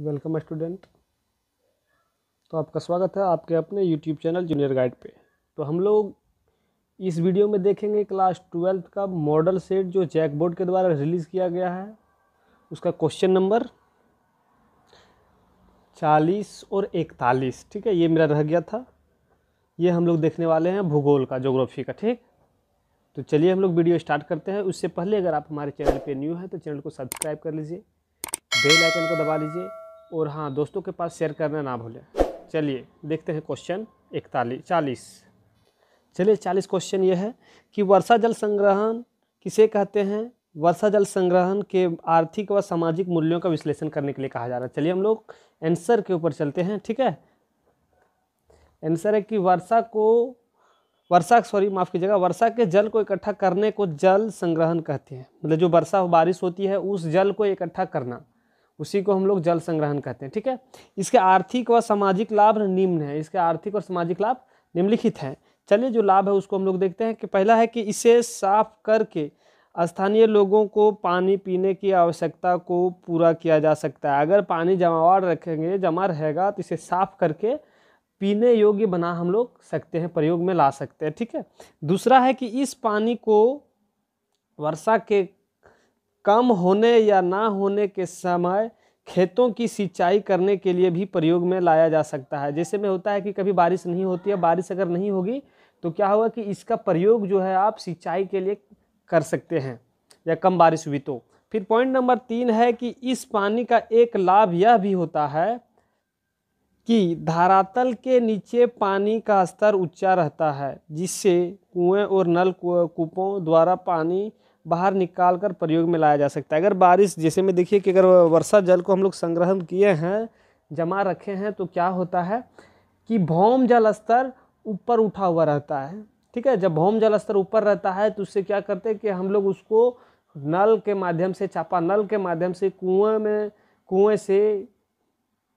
welcome student तो आपका स्वागत है आपके अपने यूट्यूब चैनल जूनियर गाइड पे तो हम लोग इस वीडियो में देखेंगे क्लास ट्वेल्थ का मॉडल सेट जो जैक बोर्ड के द्वारा रिलीज़ किया गया है उसका क्वेश्चन नंबर चालीस और इकतालीस ठीक है ये मेरा रह गया था ये हम लोग देखने वाले हैं भूगोल का जोग्राफी का ठीक तो चलिए हम लोग वीडियो स्टार्ट करते हैं उससे पहले अगर आप हमारे चैनल पे न्यू हैं तो चैनल को सब्सक्राइब कर लीजिए बेल आइकन को दबा लीजिए और हाँ दोस्तों के पास शेयर करना ना भूलें चलिए देखते हैं क्वेश्चन इकतालीस चालीस चलिए चालीस क्वेश्चन ये है कि वर्षा जल संग्रहण किसे कहते हैं वर्षा जल संग्रहण के आर्थिक व सामाजिक मूल्यों का विश्लेषण करने के लिए कहा जा रहा है चलिए हम लोग आंसर के ऊपर चलते हैं ठीक है आंसर है कि वर्षा को वर्षा सॉरी माफ़ कीजिएगा वर्षा के जल को इकट्ठा करने को जल संग्रहण कहते हैं मतलब जो वर्षा बारिश होती है उस जल को इकट्ठा करना उसी को हम लोग जल संग्रहण कहते हैं ठीक है इसके आर्थिक व सामाजिक लाभ निम्न है इसके आर्थिक और सामाजिक लाभ निम्नलिखित हैं चलिए जो लाभ है उसको हम लोग देखते हैं कि पहला है कि इसे साफ करके स्थानीय लोगों को पानी पीने की आवश्यकता को पूरा किया जा सकता है अगर पानी जमावार रखेंगे जमा रहेगा तो इसे साफ करके पीने योग्य बना हम लोग सकते हैं प्रयोग में ला सकते हैं ठीक है दूसरा है कि इस पानी को वर्षा के कम होने या ना होने के समय खेतों की सिंचाई करने के लिए भी प्रयोग में लाया जा सकता है जैसे में होता है कि कभी बारिश नहीं होती है बारिश अगर नहीं होगी तो क्या होगा कि इसका प्रयोग जो है आप सिंचाई के लिए कर सकते हैं या कम बारिश हुई तो फिर पॉइंट नंबर तीन है कि इस पानी का एक लाभ यह भी होता है कि धरातल के नीचे पानी का स्तर ऊंचा रहता है जिससे कुएं और नल कूपों द्वारा पानी बाहर निकाल कर प्रयोग में लाया जा सकता है अगर बारिश जैसे में देखिए कि अगर वर्षा जल को हम लोग संग्रहण किए हैं जमा रखे हैं तो क्या होता है कि भौम जल स्तर ऊपर उठा हुआ रहता है ठीक है जब भौम जल स्तर ऊपर रहता है तो उससे क्या करते हैं कि हम लोग उसको नल के माध्यम से चापा नल के माध्यम से कुएँ में कुएँ से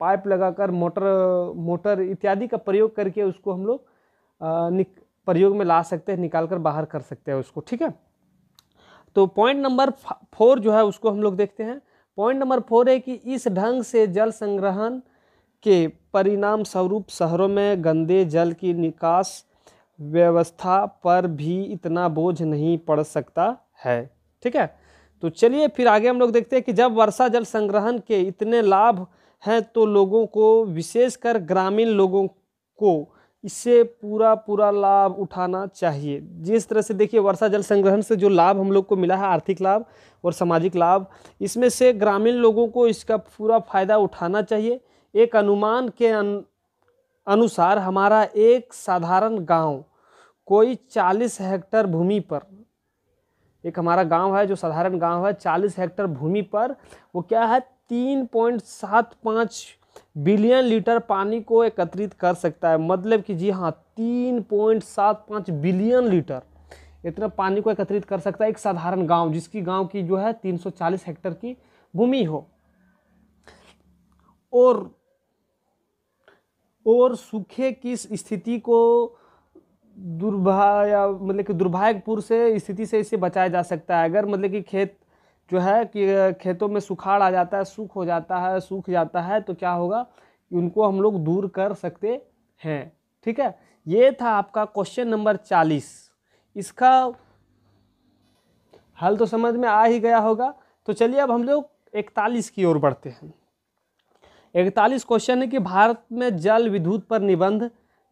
पाइप लगाकर मोटर मोटर इत्यादि का प्रयोग करके उसको हम लोग प्रयोग में ला सकते हैं निकाल कर बाहर कर सकते हैं उसको ठीक है तो पॉइंट नंबर फोर जो है उसको हम लोग देखते हैं पॉइंट नंबर फोर है कि इस ढंग से जल संग्रहण के परिणाम स्वरूप शहरों में गंदे जल की निकास व्यवस्था पर भी इतना बोझ नहीं पड़ सकता है ठीक है तो चलिए फिर आगे हम लोग देखते हैं कि जब वर्षा जल संग्रहण के इतने लाभ हैं तो लोगों को विशेषकर ग्रामीण लोगों को इससे पूरा पूरा लाभ उठाना चाहिए जिस तरह से देखिए वर्षा जल संग्रहण से जो लाभ हम लोग को मिला है आर्थिक लाभ और सामाजिक लाभ इसमें से ग्रामीण लोगों को इसका पूरा फायदा उठाना चाहिए एक अनुमान के अन, अनुसार हमारा एक साधारण गांव कोई चालीस हेक्टर भूमि पर एक हमारा गांव है जो साधारण गांव है चालीस हेक्टर भूमि पर वो क्या है तीन पॉइंट सात पाँच बिलियन लीटर पानी को एकत्रित कर सकता है मतलब कि जी हाँ तीन पॉइंट सात पाँच बिलियन लीटर इतना पानी को एकत्रित कर सकता है एक साधारण गांव जिसकी गांव की जो है 340 हेक्टर की भूमि हो और और सूखे की स्थिति को दुर्भा मतलब कि दुर्भाग्यपूर्ण से स्थिति से इसे बचाया जा सकता है अगर मतलब कि खेत जो है कि खेतों में सुखाड़ आ जाता है सूख हो जाता है सूख जाता है तो क्या होगा उनको हम लोग दूर कर सकते हैं ठीक है ये था आपका क्वेश्चन नंबर चालीस इसका हल तो समझ में आ ही गया होगा तो चलिए अब हम लोग इकतालीस की ओर बढ़ते हैं इकतालीस क्वेश्चन है कि भारत में जल विद्युत पर निबंध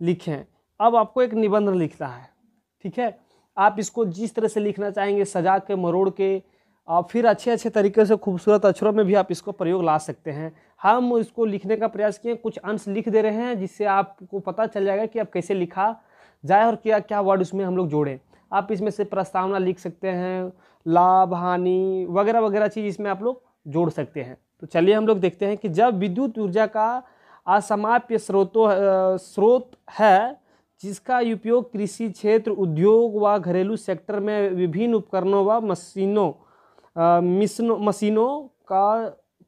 लिखें अब आपको एक निबंध लिखना है ठीक है आप इसको जिस तरह से लिखना चाहेंगे सजा के मरोड़ के और फिर अच्छे अच्छे तरीके से खूबसूरत अक्षरों में भी आप इसको प्रयोग ला सकते हैं हम इसको लिखने का प्रयास किए कुछ अंश लिख दे रहे हैं जिससे आपको पता चल जाएगा कि आप कैसे लिखा जाए और क्या क्या वर्ड उसमें हम लोग जोड़ें आप इसमें से प्रस्तावना लिख सकते हैं लाभ हानि वगैरह वगैरह चीज़ इसमें आप लोग जोड़ सकते हैं तो चलिए हम लोग देखते हैं कि जब विद्युत ऊर्जा का असमाप्य स्रोतों स्रोत है जिसका उपयोग कृषि क्षेत्र उद्योग व घरेलू सेक्टर में विभिन्न उपकरणों व मशीनों मिशन मशीनों का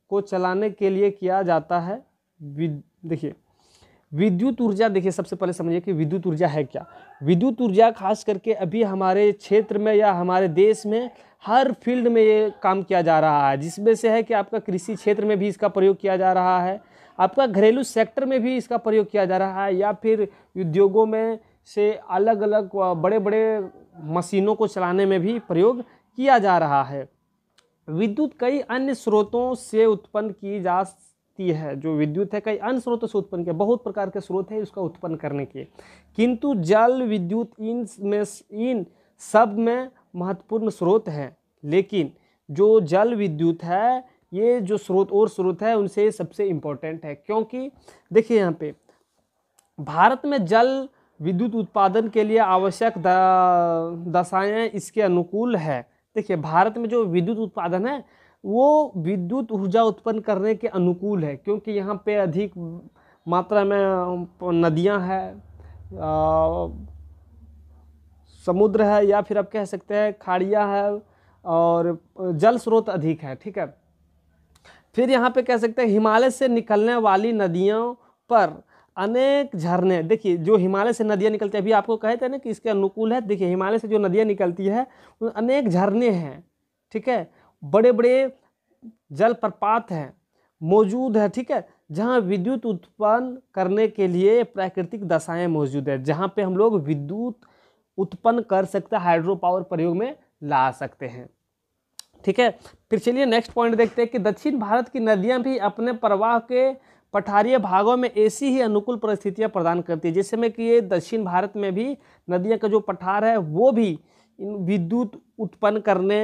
को चलाने के लिए किया जाता है देखिए विद्युत ऊर्जा देखिए सबसे पहले समझिए कि विद्युत ऊर्जा है क्या विद्युत ऊर्जा खास करके अभी हमारे क्षेत्र में या हमारे देश में हर फील्ड में ये काम किया जा रहा है जिसमें से है कि आपका कृषि क्षेत्र में भी इसका प्रयोग किया जा रहा है आपका घरेलू सेक्टर में भी इसका प्रयोग किया जा रहा है या फिर उद्योगों में से अलग अलग बड़े बड़े मशीनों को चलाने में भी प्रयोग किया जा रहा है विद्युत कई अन्य स्रोतों से उत्पन्न की जाती है जो विद्युत है कई अन्य स्रोतों से उत्पन्न किया बहुत प्रकार के स्रोत हैं इसका उत्पन्न करने के किंतु जल विद्युत इन में इन सब में महत्वपूर्ण स्रोत हैं लेकिन जो जल विद्युत है ये जो स्रोत और स्रोत है उनसे सबसे इम्पोर्टेंट है क्योंकि देखिए यहाँ पे भारत में जल विद्युत उत्पादन के लिए आवश्यक दशाएँ इसके अनुकूल है देखिए भारत में जो विद्युत उत्पादन है वो विद्युत ऊर्जा उत्पन्न करने के अनुकूल है क्योंकि यहाँ पे अधिक मात्रा में नदियाँ हैं समुद्र है या फिर आप कह सकते हैं खाड़ियाँ है और जल स्रोत अधिक है ठीक है फिर यहाँ पे कह सकते हैं हिमालय से निकलने वाली नदियों पर अनेक झरने देखिए जो हिमालय से नदियाँ निकलती है अभी आपको कहे थे ना कि इसके अनुकूल है देखिए हिमालय से जो नदियाँ निकलती है अनेक झरने हैं ठीक है बड़े बड़े जलप्रपात हैं मौजूद है ठीक है जहाँ विद्युत उत्पन्न करने के लिए प्राकृतिक दशाएँ मौजूद है जहाँ पे हम लोग विद्युत उत्पन्न कर सकते हैं हाइड्रो पावर प्रयोग में ला सकते हैं ठीक है फिर चलिए नेक्स्ट पॉइंट देखते हैं कि दक्षिण भारत की नदियाँ भी अपने प्रवाह के पठारीय भागों में ऐसी ही अनुकूल परिस्थितियाँ प्रदान करती है जैसे में कि ये दक्षिण भारत में भी नदियां का जो पठार है वो भी इन विद्युत उत्पन्न करने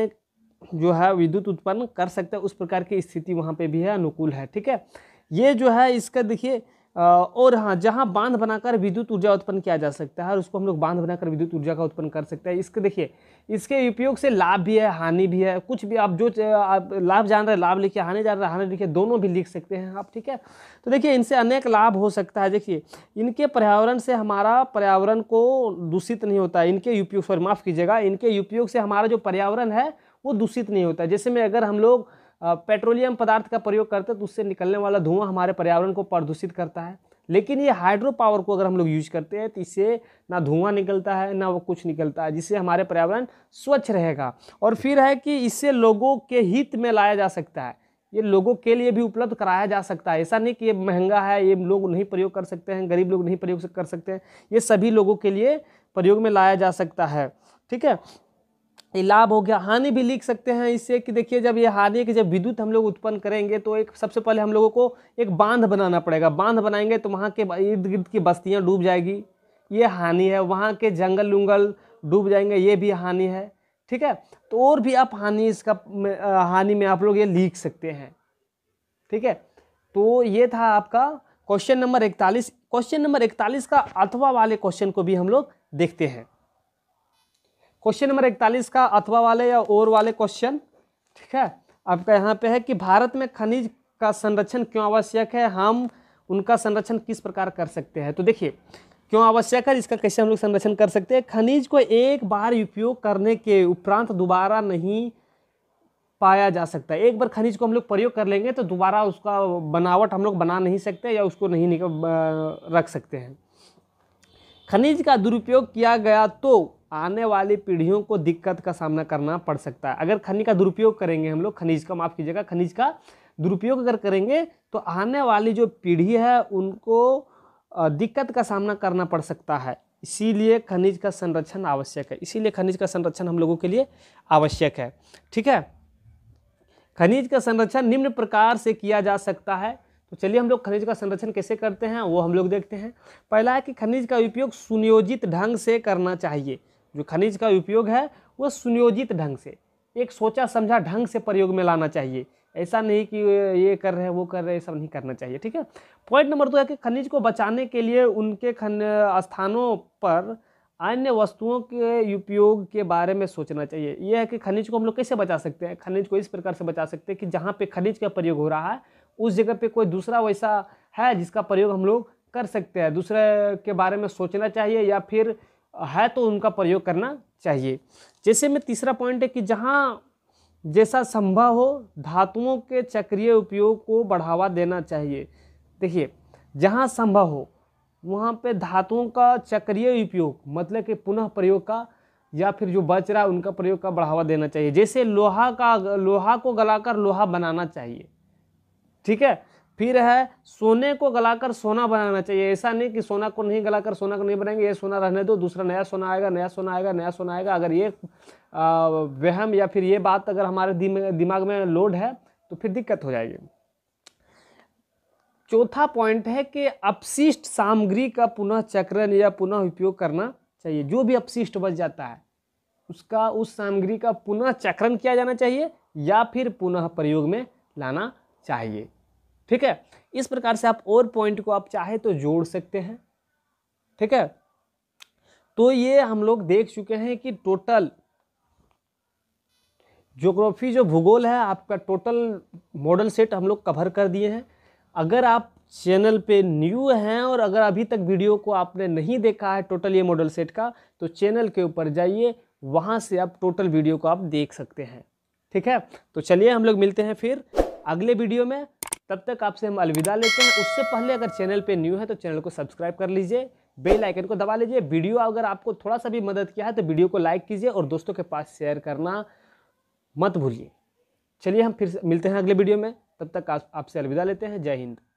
जो है विद्युत उत्पन्न कर सकते हैं उस प्रकार की स्थिति वहाँ पे भी है अनुकूल है ठीक है ये जो है इसका देखिए और हाँ जहाँ बांध बनाकर विद्युत ऊर्जा उत्पन्न किया जा सकता है और उसको हम लोग बांध बनाकर विद्युत ऊर्जा का उत्पन्न कर सकते हैं इसके देखिए इसके उपयोग से लाभ भी है हानि भी है कुछ भी आप जो आप लाभ जान रहे हैं लाभ लिखिए हानि जान रहे हानि लिखिए दोनों भी लिख सकते हैं आप ठीक है तो देखिए इनसे अनेक लाभ हो सकता है देखिए इनके पर्यावरण से हमारा पर्यावरण को दूषित नहीं होता इनके उपयोग सॉरी माफ़ कीजिएगा इनके उपयोग से हमारा जो पर्यावरण है वो दूषित नहीं होता जैसे में अगर हम लोग पेट्रोलियम पदार्थ का प्रयोग करते हैं तो उससे निकलने वाला धुआं हमारे पर्यावरण को प्रदूषित करता है लेकिन ये हाइड्रो पावर को अगर हम लोग यूज करते हैं तो इससे ना धुआं निकलता है ना वो कुछ निकलता है जिससे हमारे पर्यावरण स्वच्छ रहेगा और फिर है कि इससे लोगों के हित में लाया जा सकता है ये लोगों के लिए भी उपलब्ध कराया जा सकता है ऐसा नहीं कि ये महंगा है ये लोग नहीं प्रयोग कर सकते हैं गरीब लोग नहीं प्रयोग कर सकते हैं ये सभी लोगों के लिए प्रयोग में लाया जा सकता है ठीक है लाभ हो गया हानि भी लिख सकते हैं इससे कि देखिए जब ये हानि कि जब विद्युत हम लोग उत्पन्न करेंगे तो एक सबसे पहले हम लोगों को एक बांध बनाना पड़ेगा बांध बनाएंगे तो वहाँ के इर्द गिर्द की बस्तियाँ डूब जाएगी ये हानि है वहाँ के जंगल उंगल डूब जाएंगे ये भी हानि है ठीक है तो और भी आप हानि इसका हानि में आप लोग ये लिख सकते हैं ठीक है तो ये था आपका क्वेश्चन नंबर इकतालीस क्वेश्चन नंबर इकतालीस का अथवा वाले क्वेश्चन को भी हम लोग देखते हैं क्वेश्चन नंबर इकतालीस का अथवा वाले या और वाले क्वेश्चन ठीक है आपका यहाँ पे है कि भारत में खनिज का संरक्षण क्यों आवश्यक है हम उनका संरक्षण किस प्रकार कर सकते हैं तो देखिए क्यों आवश्यक है इसका कैसे हम लोग संरक्षण कर सकते हैं खनिज को एक बार उपयोग करने के उपरांत दोबारा नहीं पाया जा सकता एक बार खनिज को हम लोग प्रयोग कर लेंगे तो दोबारा उसका बनावट हम लोग बना नहीं सकते या उसको नहीं रख सकते हैं खनिज का दुरुपयोग किया गया तो आने वाली पीढ़ियों को दिक्कत का सामना करना पड़ सकता है अगर खनिज का दुरुपयोग करेंगे हम लोग खनिज का माफ़ कीजिएगा खनिज का दुरुपयोग अगर करेंगे तो आने वाली जो पीढ़ी है उनको दिक्कत का सामना करना पड़ सकता है इसीलिए खनिज का संरक्षण आवश्यक है इसीलिए खनिज का संरक्षण हम लोगों के लिए आवश्यक है ठीक है खनिज का संरक्षण निम्न प्रकार से किया जा सकता है तो चलिए हम लोग खनिज का संरक्षण कैसे करते हैं वो हम लोग देखते हैं पहला है कि खनिज का उपयोग सुनियोजित ढंग से करना चाहिए जो खनिज का उपयोग है वह सुनियोजित ढंग से एक सोचा समझा ढंग से प्रयोग में लाना चाहिए ऐसा नहीं कि ये कर रहे हैं वो कर रहे हैं सब नहीं करना चाहिए ठीक है पॉइंट नंबर दो है कि खनिज को बचाने के लिए उनके खन स्थानों पर अन्य वस्तुओं के उपयोग के बारे में सोचना चाहिए यह है कि खनिज को हम लोग कैसे बचा सकते हैं खनिज को इस प्रकार से बचा सकते हैं कि जहाँ पे खनिज का प्रयोग हो रहा है उस जगह पे कोई दूसरा वैसा है जिसका प्रयोग हम लोग कर सकते हैं दूसरे के बारे में सोचना चाहिए या फिर है तो उनका प्रयोग करना चाहिए जैसे में तीसरा पॉइंट है कि जहाँ जैसा संभव हो धातुओं के चक्रीय उपयोग को बढ़ावा देना चाहिए देखिए जहाँ संभव हो वहाँ पे धातुओं का चक्रीय उपयोग मतलब कि पुनः प्रयोग का या फिर जो बच रहा है उनका प्रयोग का बढ़ावा देना चाहिए जैसे लोहा का लोहा को गलाकर लोहा बनाना चाहिए ठीक है फिर है सोने को गलाकर सोना बनाना चाहिए ऐसा नहीं कि सोना को नहीं गलाकर सोना को नहीं बनाएंगे ये सोना रहने दो दूसरा नया सोना आएगा नया सोना आएगा नया सोना आएगा अगर ये वहम या फिर ये बात अगर हमारे दिमाग में लोड है तो फिर दिक्कत हो जाएगी चौथा पॉइंट है कि अपशिष्ट सामग्री का पुनः चक्रण या पुनः उपयोग करना चाहिए जो भी अपशिष्ट बच जाता है उसका उस सामग्री का पुनः चक्रण किया जाना चाहिए या फिर पुनः प्रयोग में लाना चाहिए ठीक है इस प्रकार से आप और पॉइंट को आप चाहे तो जोड़ सकते हैं ठीक है तो ये हम लोग देख चुके हैं कि टोटल जोग्राफी जो भूगोल है आपका टोटल मॉडल सेट हम लोग कवर कर दिए हैं अगर आप चैनल पे न्यू हैं और अगर अभी तक वीडियो को आपने नहीं देखा है टोटल ये मॉडल सेट का तो चैनल के ऊपर जाइए वहाँ से आप टोटल वीडियो को आप देख सकते हैं ठीक है तो चलिए हम लोग मिलते हैं फिर अगले वीडियो में तब तक आपसे हम अलविदा लेते हैं उससे पहले अगर चैनल पे न्यू है तो चैनल को सब्सक्राइब कर लीजिए बेल आइकन को दबा लीजिए वीडियो अगर आपको थोड़ा सा भी मदद किया है तो वीडियो को लाइक कीजिए और दोस्तों के पास शेयर करना मत भूलिए चलिए हम फिर मिलते हैं अगले वीडियो में तब तक आपसे अलविदा लेते हैं जय हिंद